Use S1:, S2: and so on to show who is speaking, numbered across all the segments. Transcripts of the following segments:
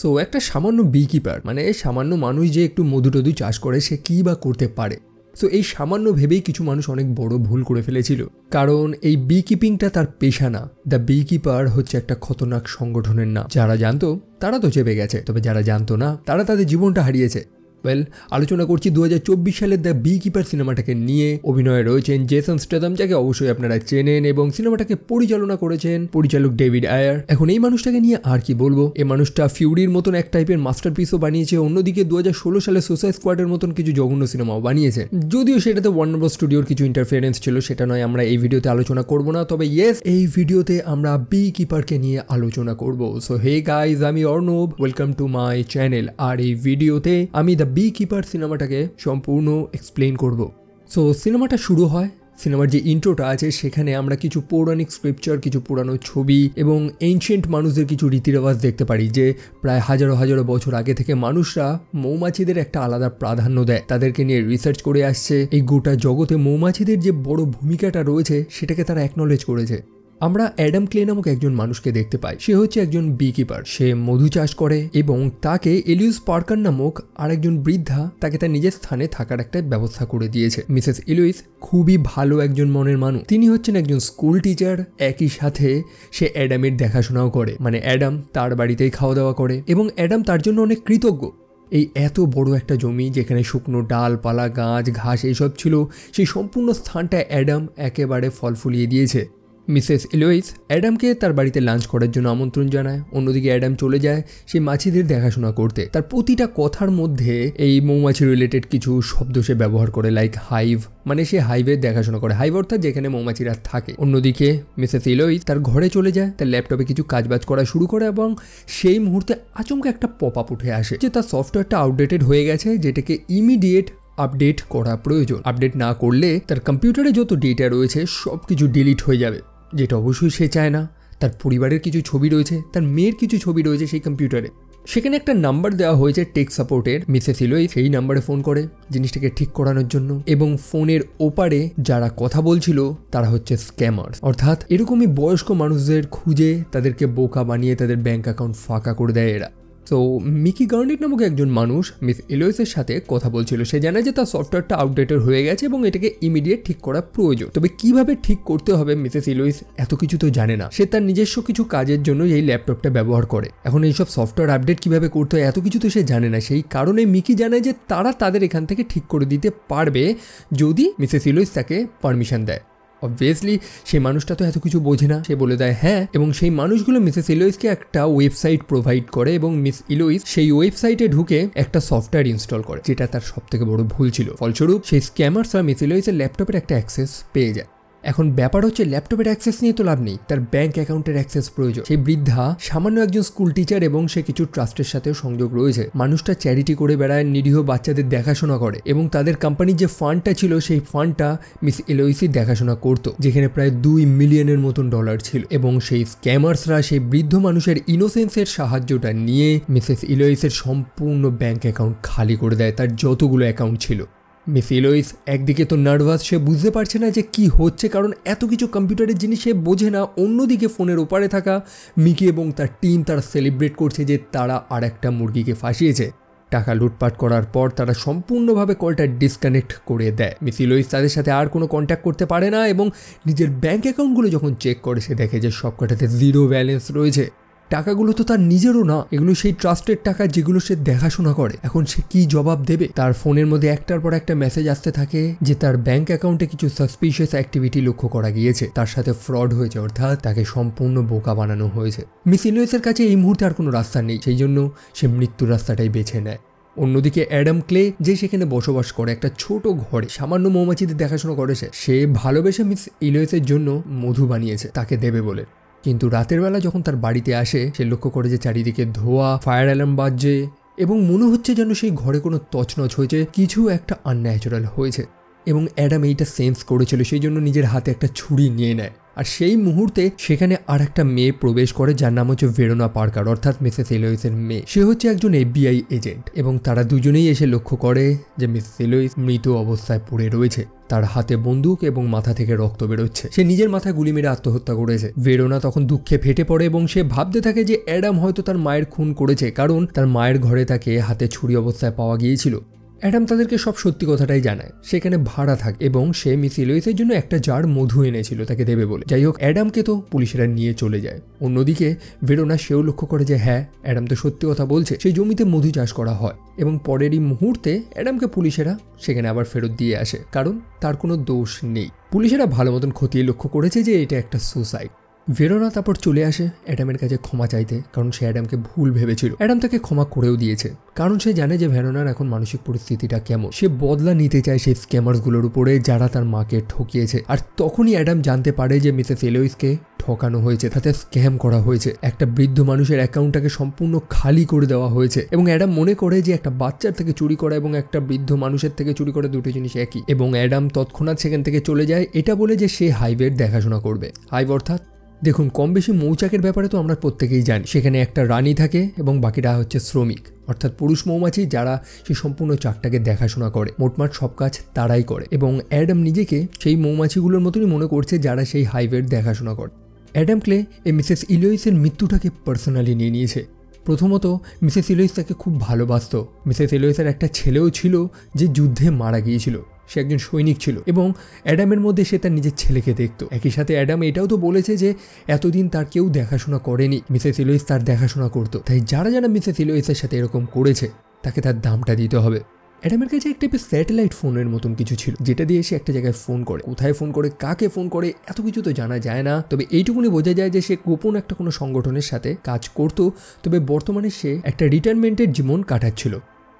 S1: so একটা সামান্য B keeper মানে সামান্য মানুষ যে একটু মধু টধু চাষ করে সে কী বা করতে পারে সো এই সামান্য ভেবেই কিছু মানুষ অনেক বড় ভুল করে ফেলেছিল কারণ এই বি কিপিংটা তার পেশা না দ্য বি কিপার হচ্ছে একটা খতরনাক সংগঠনের না যারা জানতো তারা তো চেপে গেছে তবে যারা জানতো না তারা তাদের জীবনটা হারিয়েছে ওয়েল আলোচনা করছি দু সালের দ্য বি কিপার সিনেমাটাকে নিয়ে অভিনয়ে রয়েছেন জেসন স্টেদম যাকে অবশ্যই আপনারা চেনেন এবং সিনেমাটাকে পরিচালনা করেছেন পরিচালক ডেভিড আয়ার এখন এই মানুষটাকে নিয়ে আর কি বলবো এই মানুষটা ফিউরির মতন এক টাইপের মাস্টারপিসও বানিয়েছে অন্যদিকে দু সালে সুসাইড স্কোয়াডের মতন কিছু জঘন্য সিনেমাও বানিয়েছে যদিও সেটাতে ওয়ার্নার স্টুডিওর কিছু ইন্টারফিয়ারেন্স ছিল সেটা নয় আমরা এই ভিডিওতে আলোচনা করব না তবে ইয়েস এই ভিডিওতে আমরা বি কিপারকে নিয়ে আলোচনা করব সো হে গাইজ আমি Arnab welcome to my channel আর এই ভিডিওতে আমি দ্য বি কিপার সিনেমাটাকে সম্পূর্ণ এক্সপ্লেন করব সো সিনেমাটা শুরু হয় সিনেমার যে ইন্ট্রোটা আছে সেখানে আমরা কিছু পৌরাণিক স্ক্রিপচার কিছু পুরানো ছবি এবং এনশিয়েন্ট মানুষদের কিছু রীতিরেওয়াজ দেখতে পারি যে প্রায় হাজারো হাজারো বছর আগে থেকে মানুষরা মৌমাছিদের একটা আলাদা প্রাধান্য দেয় তাদেরকে নিয়ে রিসার্চ করে আসছে এই গোটা জগতে মৌমাছিদের যে বড় ভূমিকাটা রয়েছে সেটাকে তারা অ্যাকনোলেজ করেছে আমরা অ্যাডাম ক্লে নামক একজন মানুষকে দেখতে পাই সে হচ্ছে একজন বি কিপার সে মধু চাষ করে এবং তাকে এলিউস পার্কার নামক আরেকজন বৃদ্ধা তাকে তার নিজের স্থানে থাকার একটা ব্যবস্থা করে দিয়েছে মিসেস এলুইস খুবই ভালো একজন মনের মানুষ তিনি হচ্ছেন একজন স্কুল টিচার একই সাথে সে অ্যাডামের দেখাশোনাও করে মানে অ্যাডাম তার বাড়িতেই খাওয়া দাওয়া করে এবং অ্যাডাম তার জন্য অনেক কৃতজ্ঞ এই এত বড় একটা জমি যেখানে শুকনো ডালপালা গাছ ঘাস এইসব ছিল সেই সম্পূর্ণ স্থানটা অ্যাডাম একেবারে ফল ফুলিয়ে দিয়েছে মিসেস ইলোইস অ্যাডামকে তার বাড়িতে লাঞ্চ করার জন্য আমন্ত্রণ জানায় অন্যদিকে অ্যাডাম চলে যায় সেই মাছিদের দেখাশোনা করতে তার প্রতিটা কথার মধ্যে এই মৌমাছি রিলেটেড কিছু শব্দ সে ব্যবহার করে লাইক হাইভ মানে সে হাইভের দেখাশোনা করে হাইভ অর্থাৎ যেখানে মৌমাছিরা থাকে অন্যদিকে মিসেস ইলোইস তার ঘরে চলে যায় তার ল্যাপটপে কিছু কাজবাজ করা শুরু করে এবং সেই মুহূর্তে আচমকা একটা পপ আপ উঠে আসে যে তার সফটওয়্যারটা আপডেটেড হয়ে গেছে যেটাকে ইমিডিয়েট আপডেট করা প্রয়োজন আপডেট না করলে তার কম্পিউটারে যত ডেটা রয়েছে সব কিছু ডিলিট হয়ে যাবে যেটা অবশ্যই সে চায় না তার পরিবারের কিছু ছবি রয়েছে তার মেয়ের কিছু ছবি রয়েছে সেই কম্পিউটারে সেখানে একটা নাম্বার দেওয়া হয়েছে টেক সাপোর্টের মিসেস ইলোই সেই নাম্বারে ফোন করে জিনিসটাকে ঠিক করানোর জন্য এবং ফোনের ওপারে যারা কথা বলছিল তারা হচ্ছে স্ক্যামার অর্থাৎ এরকমই বয়স্ক মানুষদের খুঁজে তাদেরকে বোকা বানিয়ে তাদের ব্যাংক অ্যাকাউন্ট ফাঁকা করে দেয় এরা তো মিকি গার্নেট নামক একজন মানুষ মিস ইলোয়েসের সাথে কথা বলছিল সে জানায় যে তার সফটওয়্যারটা আপডেটেড হয়ে গেছে এবং এটাকে ইমিডিয়েট ঠিক করা প্রয়োজন তবে কিভাবে ঠিক করতে হবে মিসেস ইলোয়েস এত কিছু তো জানে না সে তার নিজস্ব কিছু কাজের জন্য এই ল্যাপটপটা ব্যবহার করে এখন এইসব সফটওয়্যার আপডেট কিভাবে করতে হয় এত কিছু তো সে জানে না সেই কারণে মিকি জানায় যে তারা তাদের এখান থেকে ঠিক করে দিতে পারবে যদি মিসেস ইলোয়েস তাকে পারমিশন দেয় অবভিয়াসলি সেই মানুষটা তো এত কিছু বোঝে না সে বলে দেয় হ্যাঁ এবং সেই মানুষগুলো মিসেস ইলোইসকে একটা ওয়েবসাইট প্রোভাইড করে এবং মিস ইলোইস সেই ওয়েবসাইটে ঢুকে একটা সফটওয়্যার ইনস্টল করে যেটা তার সব থেকে বড় ভুল ছিল ফলস্বরূপ সেই স্ক্যামার্সরা মিস ইলোইসের ল্যাপটপের একটা অ্যাক্সেস পেয়ে যায় এখন ব্যাপার হচ্ছে ল্যাপটপের অ্যাক্সেস নিয়ে তো লাভ নেই তার ব্যাংক অ্যাকাউন্টের অ্যাক্সেস প্রয়োজন সেই বৃদ্ধা সামান্য একজন স্কুল টিচার এবং সে কিছু ট্রাস্টের সাথেও সংযোগ রয়েছে মানুষটা চ্যারিটি করে বেড়ায় নিরীহ বাচ্চাদের দেখাশোনা করে এবং তাদের কোম্পানির যে ফান্ডটা ছিল সেই ফান্ডটা মিস এলওইসি দেখাশোনা করত যেখানে প্রায় দুই মিলিয়নের মতন ডলার ছিল এবং সেই স্ক্যামার্সরা সেই বৃদ্ধ মানুষের ইনোসেন্সের সাহায্যটা নিয়ে মিসেস ইলোইসের সম্পূর্ণ ব্যাংক অ্যাকাউন্ট খালি করে দেয় তার যতগুলো অ্যাকাউন্ট ছিল মেসিলোইস একদিকে তো নার্ভাস সে বুঝতে পারছে না যে কি হচ্ছে কারণ এত কিছু কম্পিউটারের জিনিস সে বোঝে না অন্যদিকে ফোনের ওপারে থাকা মিকি এবং তার টিম তারা সেলিব্রেট করছে যে তারা আর একটা মুরগিকে ফাঁসিয়েছে টাকা লুটপাট করার পর তারা সম্পূর্ণভাবে কলটা ডিসকানেক্ট করে দেয় মিসি লুইস তাদের সাথে আর কোনো কন্ট্যাক্ট করতে পারে না এবং নিজের ব্যাঙ্ক অ্যাকাউন্টগুলো যখন চেক করে সে দেখে যে সবকটাতে জিরো ব্যালেন্স রয়েছে টাকাগুলো তো তার নিজেরও না এগুলো সেই ট্রাস্টের টাকা যেগুলো সে দেখাশোনা করে এখন সে কি জবাব দেবে তার ফোনের মধ্যে একটার পর একটা মেসেজ আসতে থাকে যে তার ব্যাংক অ্যাকাউন্টে কিছু সাসপিশিয়াস অ্যাক্টিভিটি লক্ষ্য করা গিয়েছে তার সাথে ফ্রড হয়েছে অর্থাৎ তাকে সম্পূর্ণ বোকা বানানো হয়েছে মিস ইলোয়েসের কাছে এই মুহূর্তে আর কোনো রাস্তা নেই সেই জন্য সে মৃত্যুর রাস্তাটাই বেছে নেয় অন্যদিকে অ্যাডাম ক্লে যে সেখানে বসবাস করে একটা ছোট ঘরে সামান্য মৌমাছিদের দেখাশোনা করেছে সে ভালোবেসে মিস ইলোয়েসের জন্য মধু বানিয়েছে তাকে দেবে বলে কিন্তু রাতের বেলা যখন তার বাড়িতে আসে সে লক্ষ্য করে যে চারিদিকে ধোয়া ফায়ার অ্যালার্ম বাজছে এবং মনে হচ্ছে যেন সেই ঘরে কোনো তছনছ হয়েছে কিছু একটা আনন্যাচুরাল হয়েছে এবং অ্যাডাম এইটা সেন্স করেছিল সেই জন্য নিজের হাতে একটা ছুরি নিয়ে নেয় আর সেই মুহূর্তে সেখানে আর একটা মেয়ে প্রবেশ করে যার নাম হচ্ছে ভেরোনা পার্কার অর্থাৎ মিসেস এলোইসের মেয়ে সে হচ্ছে একজন এফবিআই এজেন্ট এবং তারা দুজনেই এসে লক্ষ্য করে যে মিসেস এলোইস মৃত অবস্থায় পড়ে রয়েছে তার হাতে বন্দুক এবং মাথা থেকে রক্ত বেরোচ্ছে সে নিজের মাথায় গুলি মেরে আত্মহত্যা করেছে ভেরোনা তখন দুঃখে ফেটে পড়ে এবং সে ভাবতে থাকে যে অ্যাডাম হয়তো তার মায়ের খুন করেছে কারণ তার মায়ের ঘরে তাকে হাতে ছুরি অবস্থায় পাওয়া গিয়েছিল অ্যাডাম তাদেরকে সব সত্যি কথাটাই জানায় সেখানে ভাড়া থাকে এবং সে মিস ইলোইসের জন্য একটা জার মধু এনেছিল তাকে দেবে বলে যাই হোক অ্যাডামকে তো পুলিশেরা নিয়ে চলে যায় অন্যদিকে বেরোনা সেও লক্ষ্য করে যে হ্যাঁ অ্যাডাম তো সত্যি কথা বলছে সেই জমিতে মধু চাষ করা হয় এবং পরেরই মুহূর্তে অ্যাডামকে পুলিশেরা সেখানে আবার ফেরত দিয়ে আসে কারণ তার কোনো দোষ নেই পুলিশেরা ভালো মতন খতিয়ে লক্ষ্য করেছে যে এটা একটা সুসাইড ভেরোনা তারপর চলে আসে অ্যাডামের কাছে ক্ষমা চাইতে কারণ সে অ্যাডামকে ভুল ভেবেছিল অ্যাডাম তাকে ক্ষমা করেও দিয়েছে কারণ সে জানে যে ভেরোনার এখন মানসিক পরিস্থিতিটা কেমন সে বদলা নিতে চায় সেই স্ক্যামার্সগুলোর উপরে যারা তার মাকে ঠকিয়েছে আর তখনই অ্যাডাম জানতে পারে যে মিসেস এলোইসকে ঠকানো হয়েছে তাতে স্ক্যাম করা হয়েছে একটা বৃদ্ধ মানুষের অ্যাকাউন্টটাকে সম্পূর্ণ খালি করে দেওয়া হয়েছে এবং অ্যাডাম মনে করে যে একটা বাচ্চার থেকে চুরি করা এবং একটা বৃদ্ধ মানুষের থেকে চুরি করা দুটো জিনিস একই এবং অ্যাডাম তৎক্ষণাৎ সেখান থেকে চলে যায় এটা বলে যে সে হাইওয়ের দেখাশোনা করবে হাইভ অর্থাৎ দেখুন কম বেশি মৌচাকের ব্যাপারে তো আমরা প্রত্যেকেই জানি সেখানে একটা রানী থাকে এবং বাকিটা হচ্ছে শ্রমিক অর্থাৎ পুরুষ মৌমাছি যারা সেই সম্পূর্ণ চাকটাকে দেখাশোনা করে মোটমাট সব কাজ তারাই করে এবং অ্যাডাম নিজেকে সেই মৌমাছিগুলোর মতনই মনে করছে যারা সেই হাইওয়ের দেখাশোনা করে অ্যাডাম ক্লে এই মিসেস ইলোইসের মৃত্যুটাকে পার্সোনালি নিয়ে নিয়েছে প্রথমত মিসেস ইলোইস তাকে খুব ভালোবাসত মিসেস ইলোইসের একটা ছেলেও ছিল যে যুদ্ধে মারা গিয়েছিল সে একজন সৈনিক ছিল এবং অ্যাডামের মধ্যে সে তার নিজের ছেলেকে দেখত একই সাথে অ্যাডাম এটাও তো বলেছে যে এতদিন তার কেউ দেখাশোনা করেনি মিসেস ইলোইস তার দেখাশোনা করতো তাই যারা যারা মিসেস ইলোইসের সাথে এরকম করেছে তাকে তার দামটা দিতে হবে অ্যাডামের কাছে একটা স্যাটেলাইট ফোনের মতন কিছু ছিল যেটা দিয়ে সে একটা জায়গায় ফোন করে কোথায় ফোন করে কাকে ফোন করে এত কিছু তো জানা যায় না তবে এইটুকুনি বোঝা যায় যে সে গোপন একটা কোনো সংগঠনের সাথে কাজ করত তবে বর্তমানে সে একটা রিটায়ারমেন্টের জীবন কাটাচ্ছিল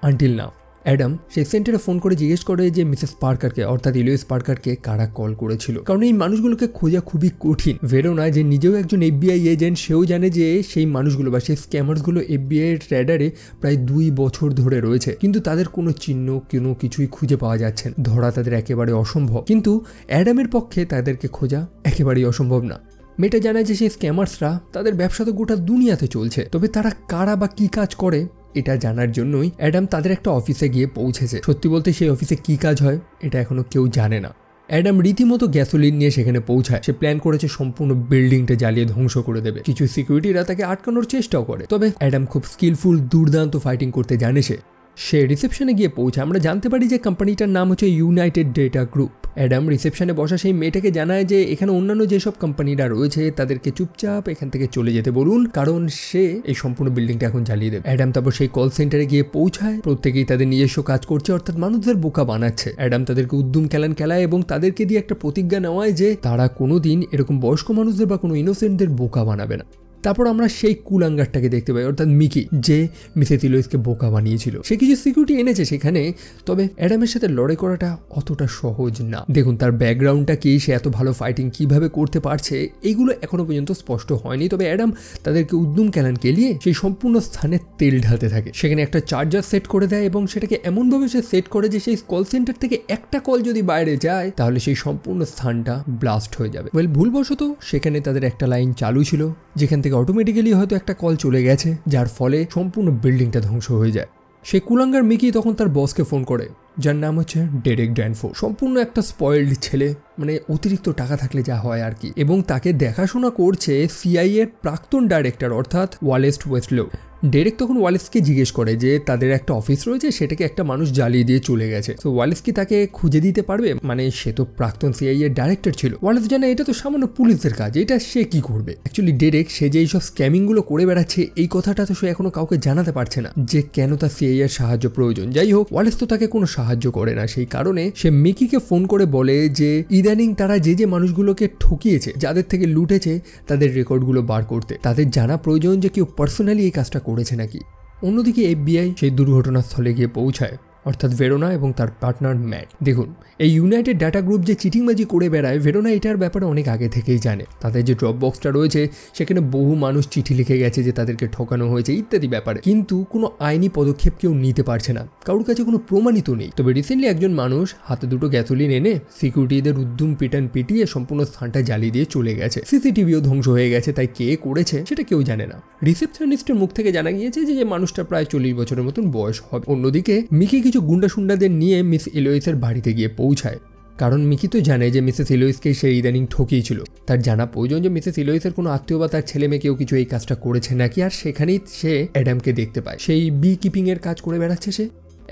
S1: আনটিল নাও অ্যাডাম সেই সেন্টারে ফোন করে জিজ্ঞেস করে যে মিসেস পার্কারকে অর্থাৎ ইলিয়াস পার্কারকে কারা কল করেছিল কারণ এই মানুষগুলোকে খোঁজা খুবই কঠিন ভেরোনা যে নিজেও একজন এফবিআই এজেন্ট সেও জানে যে সেই মানুষগুলো বা সেই স্ক্যামার্সগুলো এফবিআই এর র্যাডারে প্রায় দুই বছর ধরে রয়েছে কিন্তু তাদের কোনো চিহ্ন কোনো কিছুই খুঁজে পাওয়া যাচ্ছে না ধরা তাদের একেবারে অসম্ভব কিন্তু অ্যাডামের পক্ষে তাদেরকে খোঁজা একেবারেই অসম্ভব না মেয়েটা জানায় যে সেই স্ক্যামার্সরা তাদের ব্যবসা তো গোটা দুনিয়াতে চলছে তবে তারা কারা বা কী কাজ করে এটা জানার জন্যই অ্যাডাম তাদের একটা অফিসে গিয়ে পৌঁছেছে সত্যি বলতে সেই অফিসে কি কাজ হয় এটা এখনো কেউ জানে না অ্যাডাম রীতিমতো গ্যাসোলিন নিয়ে সেখানে পৌঁছায় সে প্ল্যান করেছে সম্পূর্ণ বিল্ডিংটা জ্বালিয়ে ধ্বংস করে দেবে কিছু সিকিউরিটিরা তাকে আটকানোর চেষ্টাও করে তবে অ্যাডাম খুব স্কিলফুল দুর্দান্ত ফাইটিং করতে জানে সে সে রিসেপশনে গিয়ে পৌঁছে আমরা জানতে পারি যে কোম্পানিটার নাম হচ্ছে ইউনাইটেড ডেটা গ্রুপ অ্যাডাম রিসেপশনে বসা সেই মেয়েটাকে জানায় যে এখানে অন্যান্য যেসব কোম্পানিরা রয়েছে তাদেরকে চুপচাপ এখান থেকে চলে যেতে বলুন কারণ সে এই সম্পূর্ণ বিল্ডিংটা এখন চালিয়ে দেবে অ্যাডাম তারপর সেই কল সেন্টারে গিয়ে পৌঁছায় প্রত্যেকেই তাদের নিজস্ব কাজ করছে অর্থাৎ মানুষদের বোকা বানাচ্ছে অ্যাডাম তাদেরকে উদ্যম খেলান খেলায় এবং তাদেরকে দিয়ে একটা প্রতিজ্ঞা নেওয়ায় যে তারা কোনোদিন এরকম বয়স্ক মানুষদের বা কোনো ইনোসেন্টদের বোকা বানাবে না তারপর আমরা সেই কুলাঙ্গারটাকে দেখতে পাই অর্থাৎ মিকি যে মিসে তিলোইসকে বোকা বানিয়েছিল সে কিছু সিকিউরিটি এনেছে সেখানে তবে অ্যাডামের সাথে লড়াই করাটা অতটা সহজ না দেখুন তার ব্যাকগ্রাউন্ডটা কি সে এত ভালো ফাইটিং কিভাবে করতে পারছে এইগুলো এখনো পর্যন্ত স্পষ্ট হয়নি তবে অ্যাডাম তাদেরকে উদ্যম ক্যালান কেলিয়ে সেই সম্পূর্ণ স্থানে তেল ঢালতে থাকে সেখানে একটা চার্জার সেট করে দেয় এবং সেটাকে এমনভাবে সে সেট করে যে সেই কল সেন্টার থেকে একটা কল যদি বাইরে যায় তাহলে সেই সম্পূর্ণ স্থানটা ব্লাস্ট হয়ে যাবে ওয়েল ভুলবশত সেখানে তাদের একটা লাইন চালু ছিল যেখান থেকে থেকে অটোমেটিক্যালি হয়তো একটা কল চলে গেছে যার ফলে সম্পূর্ণ বিল্ডিংটা ধ্বংস হয়ে যায় সে কুলাঙ্গার মিকি তখন তার বসকে ফোন করে যার নাম হচ্ছে ডেরেক ড্যানফো সম্পূর্ণ একটা স্পয়েল্ড ছেলে মানে অতিরিক্ত টাকা থাকলে যা হয় আর কি এবং তাকে দেখাশোনা করছে সিআইএর প্রাক্তন ডাইরেক্টর অর্থাৎ ওয়ালেস্ট ওয়েস্টলো ডেরেক তখন ওয়ালিসকে জিজ্ঞেস করে যে তাদের একটা অফিস রয়েছে সেটাকে একটা মানুষ জ্বালিয়ে দিয়ে চলে গেছে তো ওয়ালিস কি তাকে খুঁজে দিতে পারবে মানে সে তো প্রাক্তন সিআই এর ডাইরেক্টর ছিল ওয়ালিস জানে এটা তো সামান্য পুলিশের কাজ এটা সে কি করবে অ্যাকচুয়ালি ডেরেক সে যে এইসব স্ক্যামিংগুলো করে বেড়াচ্ছে এই কথাটা তো সে এখনো কাউকে জানাতে পারছে না যে কেন তার সিআই এর সাহায্য প্রয়োজন যাই হোক ওয়ালিস তো তাকে কোনো সাহায্য করে না সেই কারণে সে মিকিকে ফোন করে বলে যে ইদানিং তারা যে যে মানুষগুলোকে ঠকিয়েছে যাদের থেকে লুটেছে তাদের রেকর্ডগুলো বার করতে তাদের জানা প্রয়োজন যে কেউ পার্সোনালি এই কাজটা করেছে নাকি অন্যদিকে এফবিআই সেই দুর্ঘটনাস্থলে গিয়ে পৌঁছায় অর্থাৎ ভেরোনা এবং তার পার্টনার ম্যাট দেখুন এই ইউনাইটেড ডাটা গ্রুপ যে চিটিংবাজি করে বেড়ায় ভেরোনা এটার ব্যাপারে অনেক আগে থেকেই জানে তাদের যে ড্রপ বক্সটা রয়েছে সেখানে বহু মানুষ চিঠি লিখে গেছে যে তাদেরকে ঠকানো হয়েছে ইত্যাদি ব্যাপারে কিন্তু কোনো আইনি পদক্ষেপ কেউ নিতে পারছে না কারোর কাছে কোনো প্রমাণিত নেই তবে রিসেন্টলি একজন মানুষ হাতে দুটো গ্যাসোলিন এনে সিকিউরিটিদের উদ্যম পিটান পিটিয়ে সম্পূর্ণ স্থানটা জ্বালিয়ে দিয়ে চলে গেছে সিসিটিভিও ধ্বংস হয়ে গেছে তাই কে করেছে সেটা কেউ জানে না রিসেপশনিস্টের মুখ থেকে জানা গিয়েছে যে মানুষটা প্রায় চল্লিশ বছরের মতন বয়স হবে অন্যদিকে মিকি কিছু গুন্ডা নিয়ে মিস ইলোইসের বাড়িতে গিয়ে পৌঁছায় কারণ মিকি তো জানে যে মিসেস ইলোইসকে সে ইদানিং ঠকিয়েছিল তার জানা প্রয়োজন যে মিসেস ইলোইসের কোনো আত্মীয় বা তার ছেলে মেয়ে কেউ কিছু এই কাজটা করেছে নাকি আর সেখানেই সে অ্যাডামকে দেখতে পায় সেই বি কিপিংয়ের কাজ করে বেড়াচ্ছে সে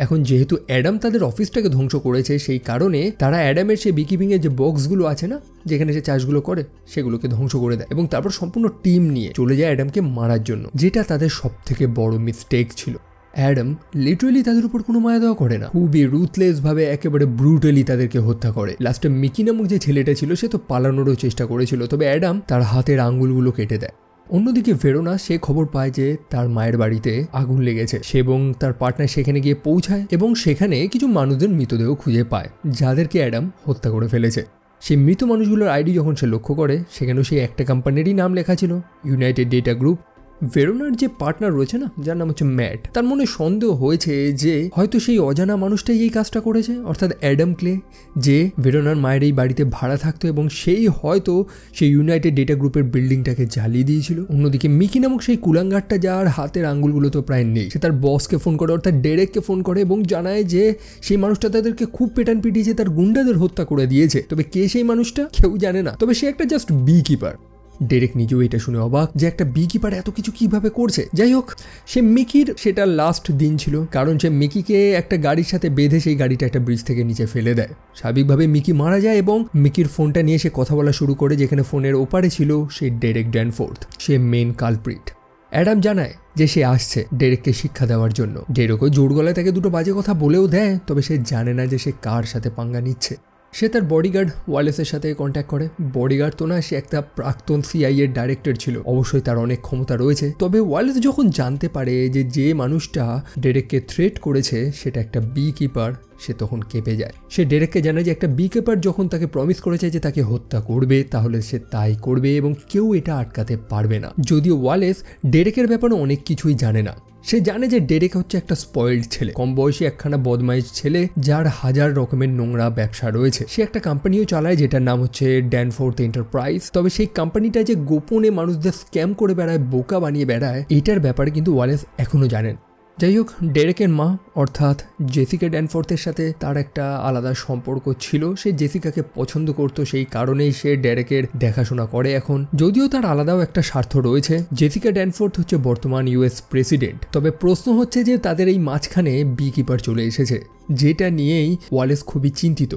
S1: এখন যেহেতু অ্যাডাম তাদের অফিসটাকে ধ্বংস করেছে সেই কারণে তারা অ্যাডামের সেই বিকিপিংয়ের যে বক্সগুলো আছে না যেখানে সে চাষগুলো করে সেগুলোকে ধ্বংস করে দেয় এবং তারপর সম্পূর্ণ টিম নিয়ে চলে যায় অ্যাডামকে মারার জন্য যেটা তাদের সব থেকে বড় মিস্টেক ছিল অ্যাডাম লিটারেলি তাদের উপর কোনো মায়া দেওয়া করে না খুবই রুথলেস ভাবে একেবারে ব্রুটালি তাদেরকে হত্যা করে লাস্টে মিকি নামক যে ছেলেটা ছিল সে তো পালানোরও চেষ্টা করেছিল তবে অ্যাডাম তার হাতের আঙ্গুলগুলো কেটে দেয় অন্যদিকে ফেরোনা সে খবর পায় যে তার মায়ের বাড়িতে আগুন লেগেছে সে এবং তার পার্টনার সেখানে গিয়ে পৌঁছায় এবং সেখানে কিছু মানুষদের মৃতদেহ খুঁজে পায় যাদেরকে অ্যাডাম হত্যা করে ফেলেছে সেই মৃত মানুষগুলোর আইডি যখন সে লক্ষ্য করে সেখানেও সেই একটা কোম্পানিরই নাম লেখা ছিল ইউনাইটেড ডেটা গ্রুপ ভেরোনার যে পার্টনার রয়েছে না যার নাম হচ্ছে ম্যাট তার মনে সন্দেহ হয়েছে যে হয়তো সেই অজানা মানুষটাই এই কাজটা করেছে অর্থাৎ অ্যাডাম ক্লে যে ভেরোনার মায়ের এই বাড়িতে ভাড়া থাকতো এবং সেই হয়তো সেই ইউনাইটেড ডেটা গ্রুপের বিল্ডিংটাকে জ্বালিয়ে দিয়েছিল অন্যদিকে মিকি নামক সেই কুলাঙ্গারটা যার হাতের আঙ্গুলগুলো তো প্রায় নেই সে তার বসকে ফোন করে অর্থাৎ ডেরেককে ফোন করে এবং জানায় যে সেই মানুষটা তাদেরকে খুব পেটান পিটিয়েছে তার গুন্ডাদের হত্যা করে দিয়েছে তবে কে সেই মানুষটা কেউ জানে না তবে সে একটা জাস্ট বি কিপার ডেরেক নিজেও এটা শুনে অবাক যে একটা বি কিপার এত কিছু কিভাবে করছে যাই হোক সে মিকির সেটা লাস্ট দিন ছিল কারণ সে মিকিকে একটা গাড়ির সাথে বেঁধে সেই গাড়িটা একটা ব্রিজ থেকে নিচে ফেলে দেয় স্বাভাবিকভাবে মিকি মারা যায় এবং মিকির ফোনটা নিয়ে সে কথা বলা শুরু করে যেখানে ফোনের ওপারে ছিল সে ডেরেক ড্যানফোর্থ সে মেন কালপ্রিট অ্যাডাম জানায় যে সে আসছে ডেরেককে শিক্ষা দেওয়ার জন্য ডেরেকও জোর গলায় তাকে দুটো বাজে কথা বলেও দেয় তবে সে জানে না যে সে কার সাথে পাঙ্গা নিচ্ছে সে তার বডিগার্ড ওয়ালেসের সাথে কন্ট্যাক্ট করে বডিগার্ড তো না সে একটা প্রাক্তন সিআই এর ডাইরেক্টর ছিল অবশ্যই তার অনেক ক্ষমতা রয়েছে তবে ওয়ালেস যখন জানতে পারে যে যে মানুষটা ডেরেককে থ্রেট করেছে সেটা একটা বি কিপার সে তখন কেঁপে যায় সে ডেরেককে জানায় যে একটা বিকেপার যখন তাকে প্রমিস করেছে যে তাকে হত্যা করবে তাহলে সে তাই করবে এবং কেউ এটা আটকাতে পারবে না যদিও ওয়ালেস ডেরেকের ব্যাপারে অনেক কিছুই জানে না সে জানে যে ডেরেক হচ্ছে একটা স্পয়েল্ড ছেলে কম বয়সী একখানা বদমাইশ ছেলে যার হাজার রকমের নোংরা ব্যবসা রয়েছে সে একটা কোম্পানিও চালায় যেটার নাম হচ্ছে ড্যানফোর্থ এন্টারপ্রাইজ তবে সেই কোম্পানিটা যে গোপনে মানুষদের স্ক্যাম করে বেড়ায় বোকা বানিয়ে বেড়ায় এটার ব্যাপারে কিন্তু ওয়ালেস এখনও জানেন যাই হোক ডেরেকের মা অর্থাৎ জেসিকা ড্যানফোর্থের সাথে তার একটা আলাদা সম্পর্ক ছিল সে জেসিকাকে পছন্দ করত সেই কারণেই সে ডেরেকের দেখাশোনা করে এখন যদিও তার আলাদাও একটা স্বার্থ রয়েছে জেসিকা ড্যানফোর্থ হচ্ছে বর্তমান ইউএস প্রেসিডেন্ট তবে প্রশ্ন হচ্ছে যে তাদের এই মাঝখানে বি কিপার চলে এসেছে যেটা নিয়েই ওয়ালেস খুবই চিন্তিত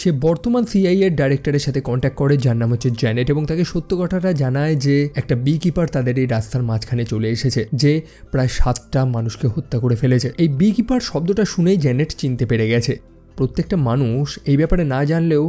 S1: সে বর্তমান সিআইএর ডাইরেক্টরের সাথে কন্ট্যাক্ট করে যার নাম হচ্ছে জ্যানেট এবং তাকে সত্য কথাটা জানায় যে একটা বি কিপার তাদের এই রাস্তার মাঝখানে চলে এসেছে যে প্রায় সাতটা মানুষকে হত্যা করে ফেলেছে এই বি কিপার শব্দটা শুনেই জ্যানেট চিনতে পেরে গেছে প্রত্যেকটা মানুষ এই ব্যাপারে না জানলেও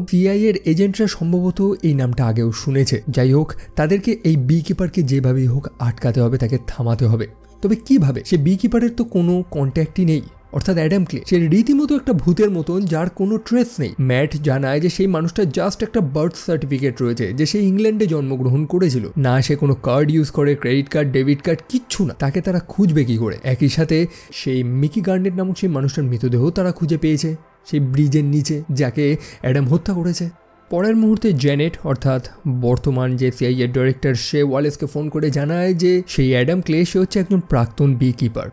S1: এর এজেন্টরা সম্ভবত এই নামটা আগেও শুনেছে যাই হোক তাদেরকে এই বি কিপারকে যেভাবেই হোক আটকাতে হবে তাকে থামাতে হবে তবে কিভাবে সে বি কিপারের তো কোনো কন্ট্যাক্টই নেই অর্থাৎ অ্যাডাম ক্লে সে রীতিমতো একটা ভূতের মতন যার কোনো ট্রেস নেই ম্যাট জানায় যে সেই মানুষটার জাস্ট একটা বার্থ সার্টিফিকেট রয়েছে যে সে ইংল্যান্ডে জন্মগ্রহণ করেছিল না সে কোনো কার্ড ইউজ করে ক্রেডিট কার্ড ডেবিট কার্ড কিচ্ছু না তাকে তারা খুঁজবে কী করে একই সাথে সেই মিকি গার্নেট নামক সেই মানুষটার মৃতদেহ তারা খুঁজে পেয়েছে সেই ব্রিজের নিচে যাকে অ্যাডাম হত্যা করেছে পরের মুহূর্তে জ্যানেট অর্থাৎ বর্তমান যে সিআইএর ডিরেক্টর সে ওয়ালেসকে ফোন করে জানায় যে সেই অ্যাডাম ক্লে সে হচ্ছে একজন প্রাক্তন বি কিপার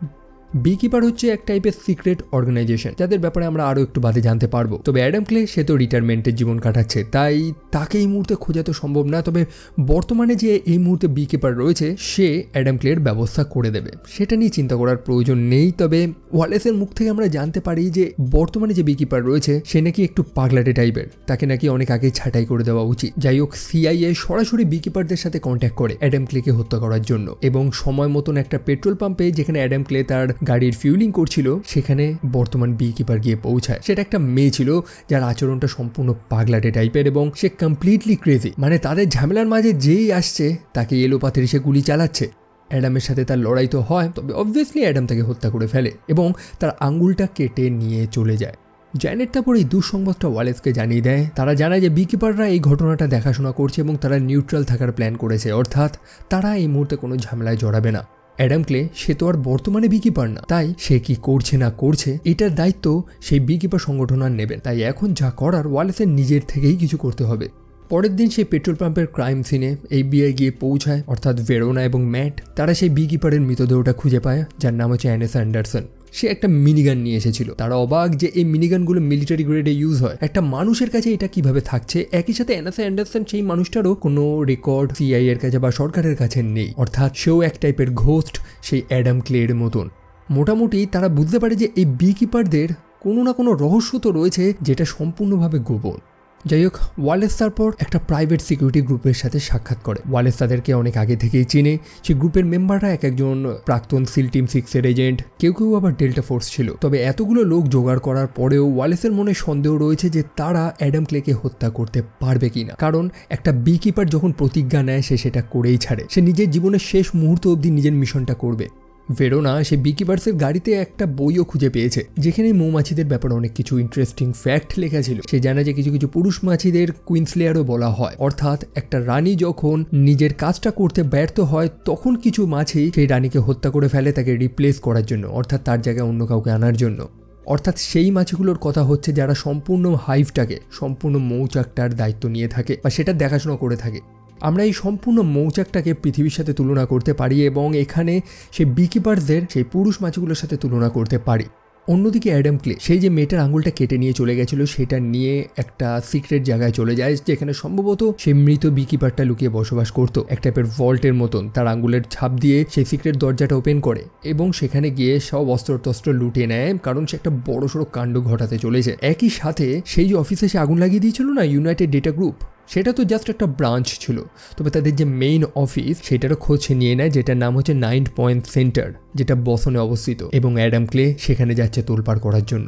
S1: বিকিপার হচ্ছে এক টাইপের সিক্রেট অর্গানাইজেশন যাদের ব্যাপারে আমরা আরও একটু বাদে জানতে পারবো তবে অ্যাডাম ক্লে সে তো রিটায়ারমেন্টের জীবন কাটাচ্ছে তাই তাকে এই মুহূর্তে খোঁজা তো সম্ভব না তবে বর্তমানে যে এই মুহূর্তে বিকিপার রয়েছে সে অ্যাডাম ক্লের ব্যবস্থা করে দেবে সেটা নিয়ে চিন্তা করার প্রয়োজন নেই তবে ওয়ালেসের মুখ থেকে আমরা জানতে পারি যে বর্তমানে যে বিকিপার রয়েছে সে নাকি একটু পাগলাটে টাইপের তাকে নাকি অনেক আগে ছাঁটাই করে দেওয়া উচিত যাই হোক সিআইএ সরাসরি বিকিপারদের সাথে কন্ট্যাক্ট করে অ্যাডাম ক্লেকে হত্যা করার জন্য এবং সময় মতন একটা পেট্রোল পাম্পে যেখানে অ্যাডাম ক্লে তার গাড়ির ফিউলিং করছিল সেখানে বর্তমান বি কিপার গিয়ে পৌঁছায় সেটা একটা মেয়ে ছিল যার আচরণটা সম্পূর্ণ পাগলাটে টাইপের এবং সে কমপ্লিটলি ক্রেজি মানে তাদের ঝামেলার মাঝে যেই আসছে তাকে এলোপাতের সে গুলি চালাচ্ছে অ্যাডামের সাথে তার লড়াই তো হয় তবে অবভিয়াসলি অ্যাডাম তাকে হত্যা করে ফেলে এবং তার আঙ্গুলটা কেটে নিয়ে চলে যায় জ্যানের তারপর এই দুঃসংবাদটা ওয়ালেসকে জানিয়ে দেয় তারা জানায় যে বিকিপাররা এই ঘটনাটা দেখাশোনা করছে এবং তারা নিউট্রাল থাকার প্ল্যান করেছে অর্থাৎ তারা এই মুহূর্তে কোনো ঝামেলায় জড়াবে না অ্যাডাম ক্লে সে তো আর বর্তমানে বিকিপার না তাই সে কি করছে না করছে এটার দায়িত্ব সেই বিকিপার সংগঠন আর নেবেন তাই এখন যা করার ওয়ালেসের নিজের থেকেই কিছু করতে হবে পরের দিন সে পেট্রোল পাম্পের ক্রাইম সিনে এফবিআই গিয়ে পৌঁছায় অর্থাৎ ভেরোনা এবং ম্যাট তারা সেই বিকিপারের মৃতদেহটা খুঁজে পায় যার নাম হচ্ছে অ্যানেস অ্যান্ডারসন সে একটা মিনিগান নিয়ে এসেছিল তারা অবাক যে এই মিনিগানগুলো মিলিটারি গ্রেডে ইউজ হয় একটা মানুষের কাছে এটা কিভাবে থাকছে একই সাথে অ্যানাসা অ্যান্ডারসন সেই মানুষটারও কোনো রেকর্ড সিআই এর কাছে বা সরকারের কাছে নেই অর্থাৎ সেও এক টাইপের ঘোস্ট সেই অ্যাডাম ক্লের মতন মোটামুটি তারা বুঝতে পারে যে এই বি কিপারদের কোনো না কোনো রহস্য তো রয়েছে যেটা সম্পূর্ণভাবে গোপন যাই হোক ওয়ালেস তারপর একটা প্রাইভেট সিকিউরিটি গ্রুপের সাথে সাক্ষাৎ করে ওয়ালেস তাদেরকে অনেক আগে থেকেই চিনে সে গ্রুপের মেম্বাররা এক একজন প্রাক্তন সিল টিম সিক্সের এজেন্ট কেউ কেউ আবার ডেল্টা ফোর্স ছিল তবে এতগুলো লোক জোগাড় করার পরেও ওয়ালেসের মনে সন্দেহ রয়েছে যে তারা অ্যাডাম ক্লেকে হত্যা করতে পারবে কি না কারণ একটা বি কিপার যখন প্রতিজ্ঞা নেয় সে সেটা করেই ছাড়ে সে নিজের জীবনের শেষ মুহূর্ত অবধি নিজের মিশনটা করবে ভেরোনা সে বিকিবার্সের গাড়িতে একটা বইও খুঁজে পেয়েছে যেখানে মৌমাছিদের ব্যাপারে অনেক কিছু ইন্টারেস্টিং ফ্যাক্ট লেখা ছিল সে জানে যে কিছু কিছু পুরুষ মাছিদের কুইন্সলেয়ারও বলা হয় অর্থাৎ একটা রানী যখন নিজের কাজটা করতে ব্যর্থ হয় তখন কিছু মাছি সেই রানীকে হত্যা করে ফেলে তাকে রিপ্লেস করার জন্য অর্থাৎ তার জায়গায় অন্য কাউকে আনার জন্য অর্থাৎ সেই মাছগুলোর কথা হচ্ছে যারা সম্পূর্ণ হাইভটাকে সম্পূর্ণ মৌচাকটার দায়িত্ব নিয়ে থাকে বা সেটা দেখাশোনা করে থাকে আমরা এই সম্পূর্ণ মৌচাকটাকে পৃথিবীর সাথে তুলনা করতে পারি এবং এখানে সেই বিকিপারদের সেই পুরুষ মাছগুলোর সাথে তুলনা করতে পারি অন্যদিকে অ্যাডাম ক্লে সেই যে মেয়েটার আঙুলটা কেটে নিয়ে চলে গেছিল সেটা নিয়ে একটা সিক্রেট জায়গায় চলে যায় যেখানে সম্ভবত সে মৃত বিকিপারটা লুকিয়ে বসবাস করতো এক টাইপের ভল্টের মতন তার আঙুলের ছাপ দিয়ে সেই সিক্রেট দরজাটা ওপেন করে এবং সেখানে গিয়ে সব অস্ত্র টস্ত্র লুটে নেয় কারণ সে একটা বড়সড় কাণ্ড ঘটাতে চলেছে একই সাথে সেই যে অফিসে সে আগুন লাগিয়ে দিয়েছিল না ইউনাইটেড ডেটা গ্রুপ সেটা তো জাস্ট একটা ব্রাঞ্চ ছিল তবে তাদের যে মেইন অফিস সেটারও খোঁজ নিয়ে নেয় যেটার নাম হচ্ছে নাইন পয়েন্ট সেন্টার যেটা বসনে অবস্থিত এবং অ্যাডাম ক্লে সেখানে যাচ্ছে তোলপাড় করার জন্য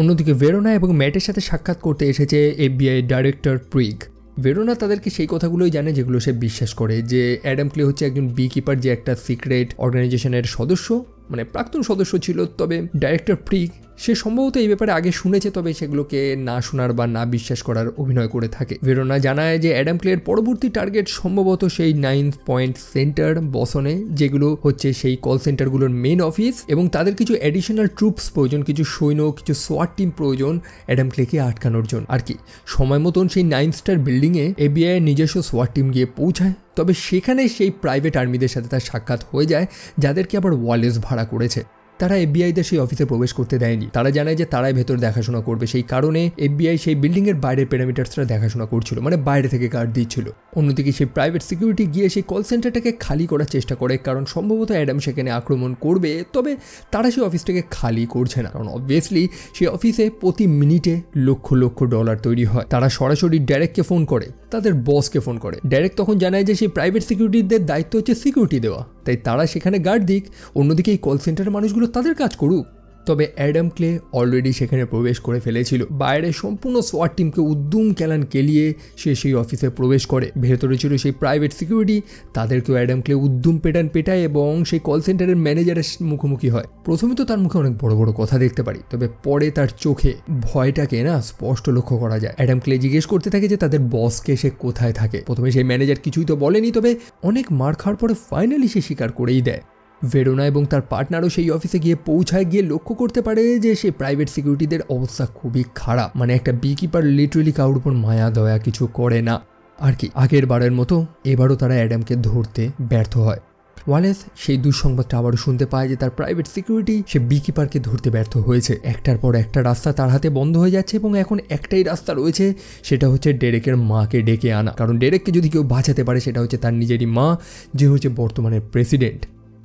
S1: অন্যদিকে ভেরোনা এবং ম্যাটের সাথে সাক্ষাৎ করতে এসেছে এফবিআই ডাইরেক্টর প্রিগ ভেরোনা তাদেরকে সেই কথাগুলোই জানে যেগুলো সে বিশ্বাস করে যে অ্যাডাম ক্লে হচ্ছে একজন বি কিপার যে একটা সিক্রেট অর্গানাইজেশনের সদস্য মানে প্রাক্তন সদস্য ছিল তবে ডাইরেক্টর প্রিক সে সম্ভবত এই ব্যাপারে আগে শুনেছে তবে সেগুলোকে না শোনার বা না বিশ্বাস করার অভিনয় করে থাকে ভেরোনা জানায় যে অ্যাডাম ক্লের পরবর্তী টার্গেট সম্ভবত সেই নাইন্থ পয়েন্ট সেন্টার বসনে যেগুলো হচ্ছে সেই কল সেন্টারগুলোর মেন অফিস এবং তাদের কিছু অ্যাডিশনাল ট্রুপস প্রয়োজন কিছু সৈন্য কিছু সোয়ার টিম প্রয়োজন অ্যাডাম ক্লেকে আটকানোর জন্য আর কি সময় মতন সেই নাইন স্টার বিল্ডিংয়ে এবিআইয়ের নিজস্ব সোয়ার টিম গিয়ে পৌঁছায় তবে সেখানে সেই প্রাইভেট আর্মিদের সাথে তার সাক্ষাৎ হয়ে যায় যাদেরকে আবার ওয়ালেস ভাড়া করেছে তারা এফবিআইদের সেই অফিসে প্রবেশ করতে দেয়নি তারা জানায় যে তারাই ভেতর দেখাশোনা করবে সেই কারণে এফবিআই সেই বিল্ডিংয়ের বাইরের প্যারামিটার্সরা দেখাশোনা করছিল মানে বাইরে থেকে গার্ড দিচ্ছিল অন্যদিকে সেই প্রাইভেট সিকিউরিটি গিয়ে সেই কল সেন্টারটাকে খালি করার চেষ্টা করে কারণ সম্ভবত অ্যাডাম সেখানে আক্রমণ করবে তবে তারা সেই অফিসটাকে খালি করছে না কারণ অবভিয়াসলি সেই অফিসে প্রতি মিনিটে লক্ষ লক্ষ ডলার তৈরি হয় তারা সরাসরি ডাইরেক্টকে ফোন করে তাদের বসকে ফোন করে ডাইরেক্ট তখন জানায় যে সেই প্রাইভেট সিকিউরিটিদের দায়িত্ব হচ্ছে সিকিউরিটি দেওয়া তাই তারা সেখানে গার্ড দিক অন্যদিকে এই কল সেন্টারের মানুষগুলো তাদের কাজ করুক তবে অ্যাডাম ক্লে অলরেডি সেখানে প্রবেশ করে ফেলেছিল বাইরে সম্পূর্ণ সোয়ার টিমকে উদ্যম ক্যালান কেলিয়ে সে সেই অফিসে প্রবেশ করে ভেতরে ছিল সেই প্রাইভেট সিকিউরিটি তাদেরকেও অ্যাডাম ক্লে উদ্যম পেটান পেটায় এবং সেই কল সেন্টারের ম্যানেজারের মুখোমুখি হয় প্রথমে তো তার মুখে অনেক বড় বড় কথা দেখতে পারি তবে পরে তার চোখে ভয়টাকে না স্পষ্ট লক্ষ্য করা যায় অ্যাডাম ক্লে জিজ্ঞেস করতে থাকে যে তাদের বসকে সে কোথায় থাকে প্রথমে সেই ম্যানেজার কিছুই তো বলেনি তবে অনেক মার খাওয়ার পরে ফাইনালি সে স্বীকার করেই দেয় ভেরোনা এবং তার পার্টনারও সেই অফিসে গিয়ে পৌঁছায় গিয়ে লক্ষ্য করতে পারে যে সে প্রাইভেট সিকিউরিটিদের অবস্থা খুবই খারাপ মানে একটা বিকিপার লিটারেলি কারোর উপর মায়া দয়া কিছু করে না আর কি আগের বারের মতো এবারও তারা অ্যাডামকে ধরতে ব্যর্থ হয় ওয়ালেস সেই দুঃসংবাদটা আবারও শুনতে পায় যে তার প্রাইভেট সিকিউরিটি সে বিকিপারকে ধরতে ব্যর্থ হয়েছে একটার পর একটা রাস্তা তার হাতে বন্ধ হয়ে যাচ্ছে এবং এখন একটাই রাস্তা রয়েছে সেটা হচ্ছে ডেরেকের মাকে ডেকে আনা কারণ ডেরেককে যদি কেউ বাঁচাতে পারে সেটা হচ্ছে তার নিজেরই মা যে হচ্ছে বর্তমানের প্রেসিডেন্ট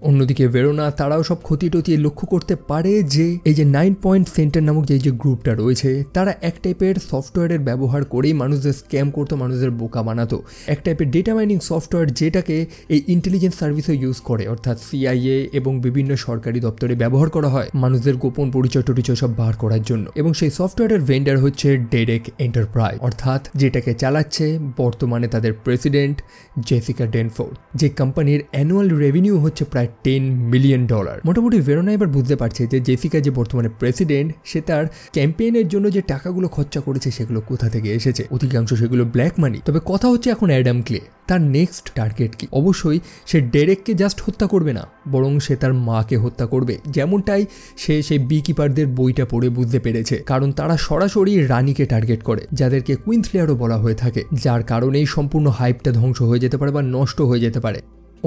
S1: অন্যদিকে বেরোনা তারাও সব ক্ষতি টতি লক্ষ্য করতে পারে যে এই যে নাইন পয়েন্ট সেন্টার নামক যে যে গ্রুপটা রয়েছে তারা এক টাইপের সফটওয়্যারের ব্যবহার করেই মানুষদের স্ক্যাম করতো মানুষদের বোকা বানাতো এক টাইপের ডেটা মাইনিং সফটওয়্যার যেটাকে এই ইন্টেলিজেন্স সার্ভিসও ইউজ করে অর্থাৎ সিআইএ এবং বিভিন্ন সরকারি দপ্তরে ব্যবহার করা হয় মানুষদের গোপন পরিচয় টরিচয় সব বার করার জন্য এবং সেই সফটওয়্যারের ভেন্ডার হচ্ছে ডেরেক এন্টারপ্রাইজ অর্থাৎ যেটাকে চালাচ্ছে বর্তমানে তাদের প্রেসিডেন্ট জেসিকা ডেনফোর্ড যে কোম্পানির অ্যানুয়াল রেভিনিউ হচ্ছে প্রায় টেন মিলিয়ন ডলার মোটামুটি ভেরোনা এবার বুঝতে পারছে যে জেসিকা যে বর্তমানে প্রেসিডেন্ট সে তার ক্যাম্পেইনের জন্য যে টাকাগুলো খরচা করেছে সেগুলো কোথা থেকে এসেছে অধিকাংশ সেগুলো ব্ল্যাক মানি তবে কথা হচ্ছে এখন অ্যাডাম ক্লে তার নেক্সট টার্গেট কি অবশ্যই সে ডেরেককে জাস্ট হত্যা করবে না বরং সে তার মাকে হত্যা করবে যেমনটাই সে সেই বি কিপারদের বইটা পড়ে বুঝতে পেরেছে কারণ তারা সরাসরি রানীকে টার্গেট করে যাদেরকে কুইন্সলেয়ারও বলা হয়ে থাকে যার কারণেই সম্পূর্ণ হাইপটা ধ্বংস হয়ে যেতে পারে বা নষ্ট হয়ে যেতে পারে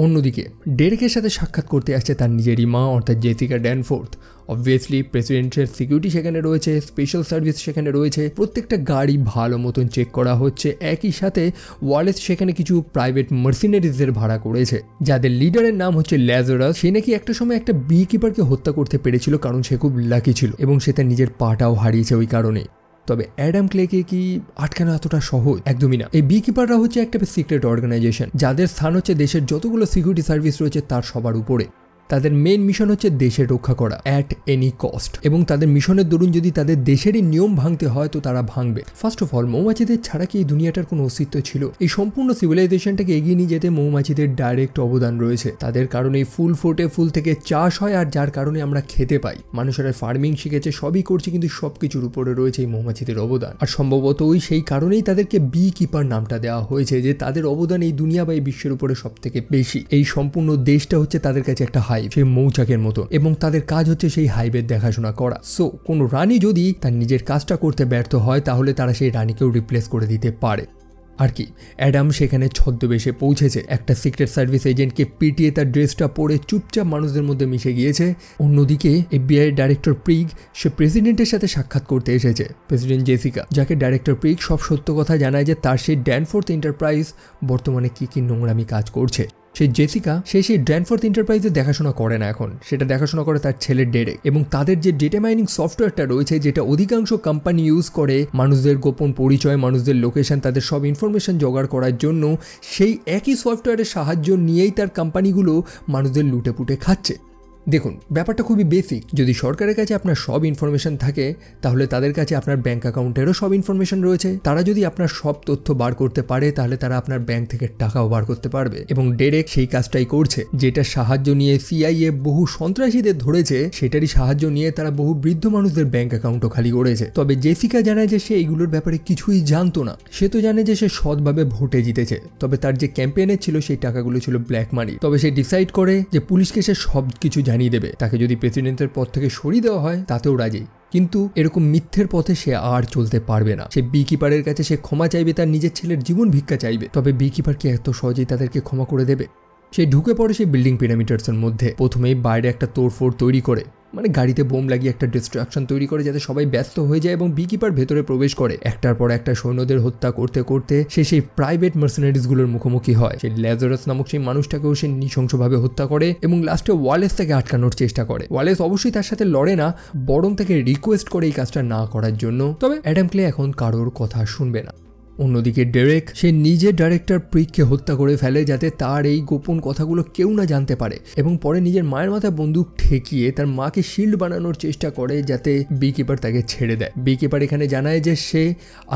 S1: অন্যদিকে ডেরেকের সাথে সাক্ষাৎ করতে আসছে তার নিজেরই মা অর্থাৎ জেসিকা ড্যানফোর্থ অবভিয়াসলি প্রেসিডেন্টের সিকিউরিটি সেখানে রয়েছে স্পেশাল সার্ভিস সেখানে রয়েছে প্রত্যেকটা গাড়ি ভালো মতন চেক করা হচ্ছে একই সাথে ওয়ালেস সেখানে কিছু প্রাইভেট মার্সিনারিজদের ভাড়া করেছে যাদের লিডারের নাম হচ্ছে ল্যাজোরাস সে নাকি একটা সময় একটা বি কিপারকে হত্যা করতে পেরেছিল কারণ সে খুব লাকি ছিল এবং সে তার নিজের পাটাও হারিয়েছে ওই কারণে তবে অ্যাডাম ক্লেকে কি আটকানো এতটা সহজ একদমই না এই বি কিপাররা হচ্ছে একটা সিক্রেট অর্গানাইজেশন যাদের স্থান হচ্ছে দেশের যতগুলো সিকিউরিটি সার্ভিস রয়েছে তার সবার উপরে তাদের মেন মিশন হচ্ছে দেশের রক্ষা করা অ্যাট এনি কস্ট এবং তাদের মিশনের দরুন যদি তাদের দেশেরই নিয়ম ভাঙতে হয় তো তারা ভাঙবে ফার্স্ট অফ অল মৌমাছিদের ছাড়া কি এই দুনিয়াটার কোনো অস্তিত্ব ছিল এই সম্পূর্ণ সিভিলাইজেশনটাকে এগিয়ে নিয়ে যেতে মৌমাছিদের ডাইরেক্ট অবদান রয়েছে তাদের কারণে ফুল ফোটে ফুল থেকে চাষ হয় আর যার কারণে আমরা খেতে পাই মানুষেরা ফার্মিং শিখেছে সবই করছে কিন্তু সব কিছুর উপরে রয়েছে এই মৌমাছিদের অবদান আর সম্ভবত ওই সেই কারণেই তাদেরকে বি কিপার নামটা দেওয়া হয়েছে যে তাদের অবদান এই দুনিয়া বা এই বিশ্বের উপরে সব থেকে বেশি এই সম্পূর্ণ দেশটা হচ্ছে তাদের কাছে একটা হাইভ সেই মৌচাকের মতো এবং তাদের কাজ হচ্ছে সেই হাইভের দেখাশোনা করা সো কোনো রানী যদি তার নিজের কাজটা করতে ব্যর্থ হয় তাহলে তারা সেই রানীকেও রিপ্লেস করে দিতে পারে আর কি অ্যাডাম সেখানে ছদ্মবেশে পৌঁছেছে একটা সিক্রেট সার্ভিস এজেন্টকে পিটিয়ে তার ড্রেসটা পরে চুপচাপ মানুষদের মধ্যে মিশে গিয়েছে অন্যদিকে এফবিআই ডাইরেক্টর প্রিগ সে প্রেসিডেন্টের সাথে সাক্ষাৎ করতে এসেছে প্রেসিডেন্ট জেসিকা যাকে ডাইরেক্টর প্রিগ সব সত্য কথা জানায় যে তার সেই ড্যানফোর্থ এন্টারপ্রাইজ বর্তমানে কী কী নোংরামি কাজ করছে সেই জেসিকা সে সেই ড্যানফোর্থ এন্টারপ্রাইজে দেখাশোনা করে না এখন সেটা দেখাশোনা করে তার ছেলের ডেডে এবং তাদের যে ডেটা মাইনিং সফটওয়্যারটা রয়েছে যেটা অধিকাংশ কোম্পানি ইউজ করে মানুষদের গোপন পরিচয় মানুষদের লোকেশন তাদের সব ইনফরমেশন জোগাড় করার জন্য সেই একই সফটওয়্যারের সাহায্য নিয়েই তার কোম্পানিগুলো মানুষদের লুটে পুটে খাচ্ছে দেখুন ব্যাপারটা খুবই বেসিক যদি সরকারের কাছে আপনার সব ইনফরমেশন থাকে তাহলে তাদের কাছে আপনার ব্যাঙ্ক অ্যাকাউন্টেরও সব ইনফরমেশন রয়েছে তারা যদি আপনার সব তথ্য বার করতে পারে তাহলে তারা আপনার ব্যাংক থেকে টাকাও বার করতে পারবে এবং ডেরেক সেই কাজটাই করছে যেটা সাহায্য নিয়ে সিআইএ বহু সন্ত্রাসীদের ধরেছে সেটারই সাহায্য নিয়ে তারা বহু বৃদ্ধ মানুষদের ব্যাংক অ্যাকাউন্টও খালি করেছে তবে জেসিকা জানায় যে সে এইগুলোর ব্যাপারে কিছুই জানতো না সে তো জানে যে সে সৎভাবে ভোটে জিতেছে তবে তার যে ক্যাম্পেনের ছিল সেই টাকাগুলো ছিল ব্ল্যাক মানি তবে সে ডিসাইড করে যে পুলিশকে সে সব কিছু জানে জানিয়ে দেবে তাকে যদি প্রেসিডেন্টের পদ থেকে সরিয়ে দেওয়া হয় তাতেও রাজি কিন্তু এরকম মিথ্যের পথে সে আর চলতে পারবে না সে বি কিপারের কাছে সে ক্ষমা চাইবে তার নিজের ছেলের জীবন ভিক্ষা চাইবে তবে বি কিপার কি এত সহজেই তাদেরকে ক্ষমা করে দেবে সে ঢুকে পড়ে সে বিল্ডিং পিরামিডার্সের মধ্যে প্রথমেই বাইরে একটা তোড়ফোড় তৈরি করে মানে গাড়িতে বোম লাগিয়ে একটা ডিস্ট্রাকশন তৈরি করে যাতে সবাই ব্যস্ত হয়ে যায় এবং বিকিপার ভেতরে প্রবেশ করে একটার পর একটা সৈন্যদের হত্যা করতে করতে সে সেই প্রাইভেট মার্সেনারিজগুলোর মুখোমুখি হয় সেই লেজারাস নামক সেই মানুষটাকেও সে নৃশংসভাবে হত্যা করে এবং লাস্টে ওয়ালেস তাকে আটকানোর চেষ্টা করে ওয়ালেস অবশ্যই তার সাথে লড়ে না বরং তাকে রিকোয়েস্ট করে এই কাজটা না করার জন্য তবে অ্যাডাম ক্লে এখন কারোর কথা শুনবে না অন্যদিকে ডেরেক সে নিজে ডাইরেক্টর প্রিককে হত্যা করে ফেলে যাতে তার এই গোপন কথাগুলো কেউ না জানতে পারে এবং পরে নিজের মায়ের মাথায় বন্দুক ঠেকিয়ে তার মাকে শিল্ড বানানোর চেষ্টা করে যাতে বিকিপার তাকে ছেড়ে দেয় বিকিপার এখানে জানায় যে সে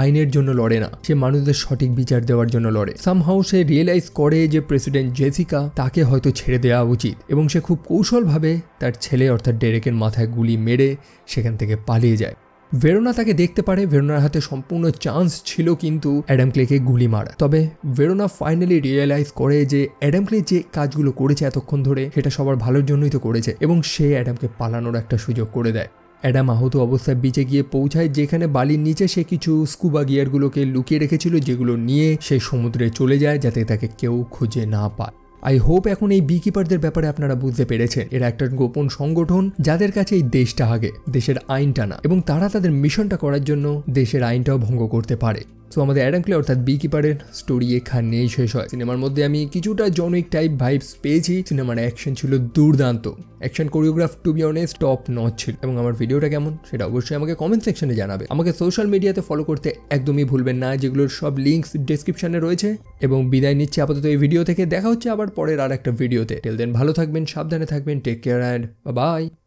S1: আইনের জন্য লড়ে না সে মানুষদের সঠিক বিচার দেওয়ার জন্য লড়ে সামহাউ সে রিয়েলাইজ করে যে প্রেসিডেন্ট জেসিকা তাকে হয়তো ছেড়ে দেওয়া উচিত এবং সে খুব কৌশলভাবে তার ছেলে অর্থাৎ ডেরেকের মাথায় গুলি মেরে সেখান থেকে পালিয়ে যায় ভেরোনা তাকে দেখতে পারে ভেরোনার হাতে সম্পূর্ণ চান্স ছিল কিন্তু অ্যাডাম ক্লেকে গুলি মারা তবে ভেরোনা ফাইনালি রিয়েলাইজ করে যে অ্যাডাম ক্লে যে কাজগুলো করেছে এতক্ষণ ধরে সেটা সবার ভালোর জন্যই তো করেছে এবং সে অ্যাডামকে পালানোর একটা সুযোগ করে দেয় অ্যাডাম আহত অবস্থায় বিচে গিয়ে পৌঁছায় যেখানে বালির নিচে সে কিছু স্কুবা গিয়ারগুলোকে লুকিয়ে রেখেছিল যেগুলো নিয়ে সে সমুদ্রে চলে যায় যাতে তাকে কেউ খুঁজে না পায় আই হোপ এখন এই বিকিপারদের ব্যাপারে আপনারা বুঝতে পেরেছেন এরা একটা গোপন সংগঠন যাদের কাছে এই দেশটা আগে দেশের আইনটা না এবং তারা তাদের মিশনটা করার জন্য দেশের আইনটাও ভঙ্গ করতে পারে সো আমাদের অ্যাডামক্লে অর্থাৎ বি কিপারের স্টোরি এখানেই শেষ হয় সিনেমার মধ্যে আমি কিছুটা জনৈক টাইপ ভাইবস পেয়েছি সিনেমার অ্যাকশন ছিল দুর্দান্ত action choreograph to be honest top notch ছিল এবং আমার ভিডিওটা কেমন সেটা অবশ্যই আমাকে কমেন্ট সেকশনে জানাবে আমাকে সোশ্যাল মিডিয়াতে ফলো করতে একদমই ভুলবেন না যেগুলোর সব লিঙ্কস ডিসক্রিপশানে রয়েছে এবং বিদায় নিচ্ছে আপাতত এই ভিডিও থেকে দেখা হচ্ছে আবার পরের আর একটা ভিডিওতে টেল দেন ভালো থাকবেন সাবধানে থাকবেন টেক কেয়ার অ্যান্ড বাই